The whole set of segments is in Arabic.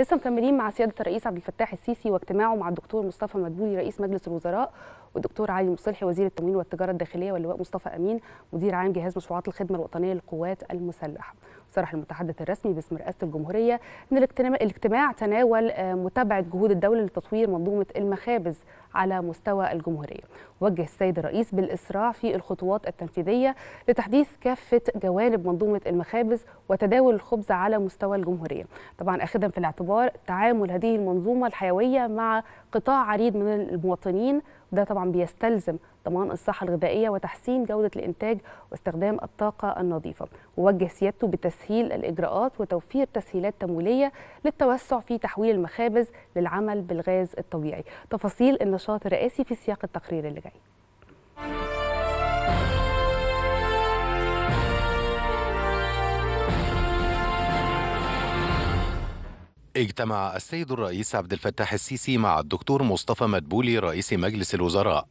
لسه مكملين مع سياده الرئيس عبد الفتاح السيسي واجتماعه مع الدكتور مصطفى مدبولي رئيس مجلس الوزراء والدكتور علي مصلحي وزير التموين والتجاره الداخليه واللواء مصطفى امين مدير عام جهاز مشروعات الخدمه الوطنيه للقوات المسلحه صرح المتحدث الرسمي باسم رئاسة الجمهورية أن الاجتماع تناول آه، متابعة جهود الدولة لتطوير منظومة المخابز على مستوى الجمهورية وجه السيد الرئيس بالإسراع في الخطوات التنفيذية لتحديث كافة جوانب منظومة المخابز وتداول الخبز على مستوى الجمهورية طبعا أخذا في الاعتبار تعامل هذه المنظومة الحيوية مع قطاع عريض من المواطنين ده طبعا بيستلزم ضمان الصحة الغذائية وتحسين جودة الإنتاج واستخدام الطاقة النظيفة ووجه سيادته بتسهيل الإجراءات وتوفير تسهيلات تمويلية للتوسع في تحويل المخابز للعمل بالغاز الطبيعي تفاصيل النشاط الرئاسي في سياق التقرير اللي جاي اجتمع السيد الرئيس عبد الفتاح السيسي مع الدكتور مصطفى مدبولي رئيس مجلس الوزراء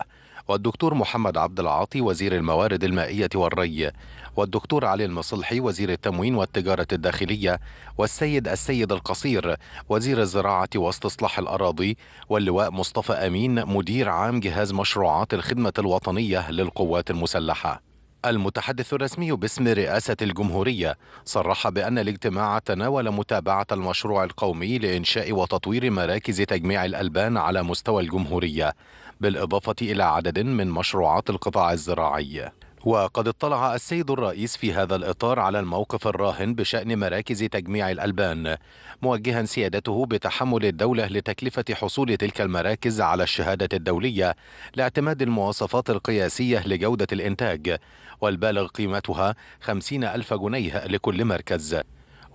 والدكتور محمد عبد العاطي وزير الموارد المائية والري والدكتور علي المصلحي وزير التموين والتجارة الداخلية والسيد السيد القصير وزير الزراعة واستصلاح الأراضي واللواء مصطفى أمين مدير عام جهاز مشروعات الخدمة الوطنية للقوات المسلحة المتحدث الرسمي باسم رئاسة الجمهورية صرح بأن الاجتماع تناول متابعة المشروع القومي لإنشاء وتطوير مراكز تجميع الألبان على مستوى الجمهورية بالإضافة إلى عدد من مشروعات القطاع الزراعي وقد اطلع السيد الرئيس في هذا الإطار على الموقف الراهن بشأن مراكز تجميع الألبان موجها سيادته بتحمل الدولة لتكلفة حصول تلك المراكز على الشهادة الدولية لاعتماد المواصفات القياسية لجودة الإنتاج والبالغ قيمتها 50 ألف جنيه لكل مركز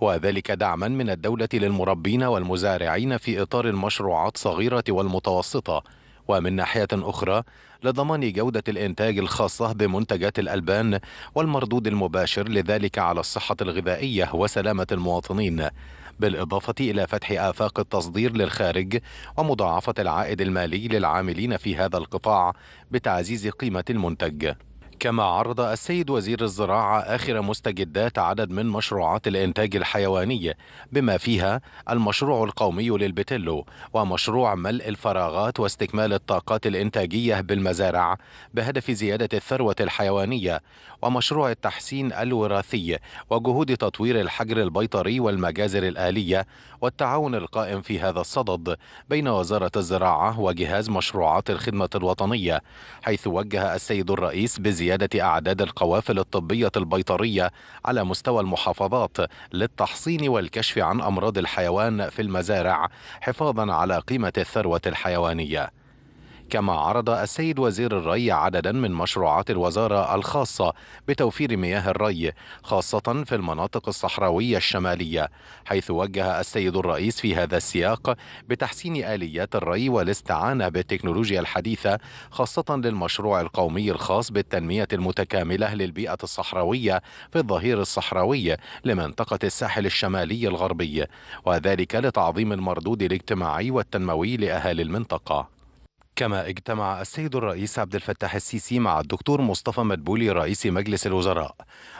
وذلك دعما من الدولة للمربين والمزارعين في إطار المشروعات الصغيرة والمتوسطة ومن ناحية أخرى لضمان جودة الإنتاج الخاصة بمنتجات الألبان والمردود المباشر لذلك على الصحة الغذائية وسلامة المواطنين بالإضافة إلى فتح آفاق التصدير للخارج ومضاعفة العائد المالي للعاملين في هذا القطاع بتعزيز قيمة المنتج كما عرض السيد وزير الزراعة آخر مستجدات عدد من مشروعات الإنتاج الحيواني بما فيها المشروع القومي للبتلو ومشروع ملء الفراغات واستكمال الطاقات الإنتاجية بالمزارع بهدف زيادة الثروة الحيوانية ومشروع التحسين الوراثي وجهود تطوير الحجر البيطري والمجازر الآلية والتعاون القائم في هذا الصدد بين وزارة الزراعة وجهاز مشروعات الخدمة الوطنية حيث وجه السيد الرئيس بزيادة زيادة أعداد القوافل الطبية البيطرية على مستوى المحافظات للتحصين والكشف عن أمراض الحيوان في المزارع حفاظا على قيمة الثروة الحيوانية كما عرض السيد وزير الري عددا من مشروعات الوزارة الخاصة بتوفير مياه الري خاصة في المناطق الصحراوية الشمالية حيث وجه السيد الرئيس في هذا السياق بتحسين آليات الري والاستعانة بالتكنولوجيا الحديثة خاصة للمشروع القومي الخاص بالتنمية المتكاملة للبيئة الصحراوية في الظهير الصحراوي لمنطقة الساحل الشمالي الغربي وذلك لتعظيم المردود الاجتماعي والتنموي لأهالي المنطقة كما اجتمع السيد الرئيس عبد الفتاح السيسي مع الدكتور مصطفى مدبولي رئيس مجلس الوزراء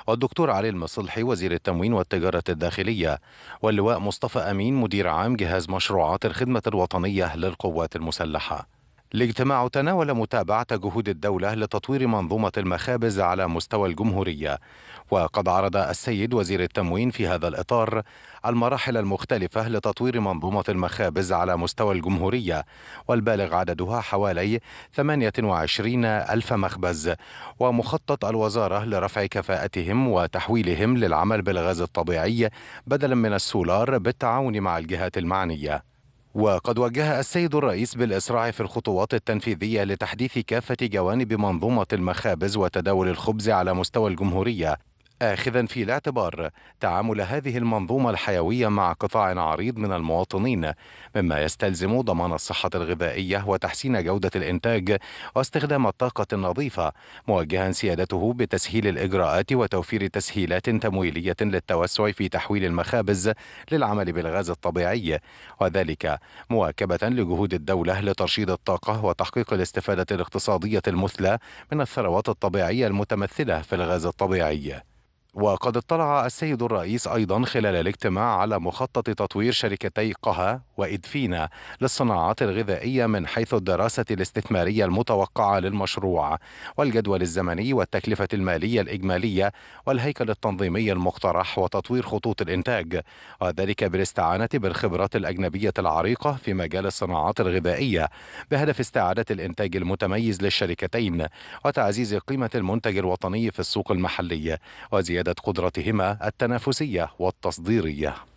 والدكتور علي المصلحي وزير التموين والتجارة الداخلية واللواء مصطفى أمين مدير عام جهاز مشروعات الخدمة الوطنية للقوات المسلحة الاجتماع تناول متابعة جهود الدولة لتطوير منظومة المخابز على مستوى الجمهورية، وقد عرض السيد وزير التموين في هذا الإطار المراحل المختلفة لتطوير منظومة المخابز على مستوى الجمهورية، والبالغ عددها حوالي 28 ألف مخبز، ومخطط الوزارة لرفع كفاءتهم وتحويلهم للعمل بالغاز الطبيعي بدلا من السولار بالتعاون مع الجهات المعنية. وقد وجه السيد الرئيس بالإسراع في الخطوات التنفيذية لتحديث كافة جوانب منظومة المخابز وتداول الخبز على مستوى الجمهورية آخذا في الاعتبار تعامل هذه المنظومة الحيوية مع قطاع عريض من المواطنين مما يستلزم ضمان الصحة الغذائية وتحسين جودة الإنتاج واستخدام الطاقة النظيفة موجها سيادته بتسهيل الإجراءات وتوفير تسهيلات تمويلية للتوسع في تحويل المخابز للعمل بالغاز الطبيعي وذلك مواكبة لجهود الدولة لترشيد الطاقة وتحقيق الاستفادة الاقتصادية المثلى من الثروات الطبيعية المتمثلة في الغاز الطبيعي وقد اطلع السيد الرئيس أيضا خلال الاجتماع على مخطط تطوير شركتي قها وإدفينا للصناعات الغذائية من حيث الدراسة الاستثمارية المتوقعة للمشروع والجدول الزمني والتكلفة المالية الإجمالية والهيكل التنظيمي المقترح وتطوير خطوط الإنتاج وذلك بالاستعانة بالخبرات الأجنبية العريقة في مجال الصناعات الغذائية بهدف استعادة الإنتاج المتميز للشركتين وتعزيز قيمة المنتج الوطني في السوق المحلي وزيادة قدرتهما التنافسية والتصديرية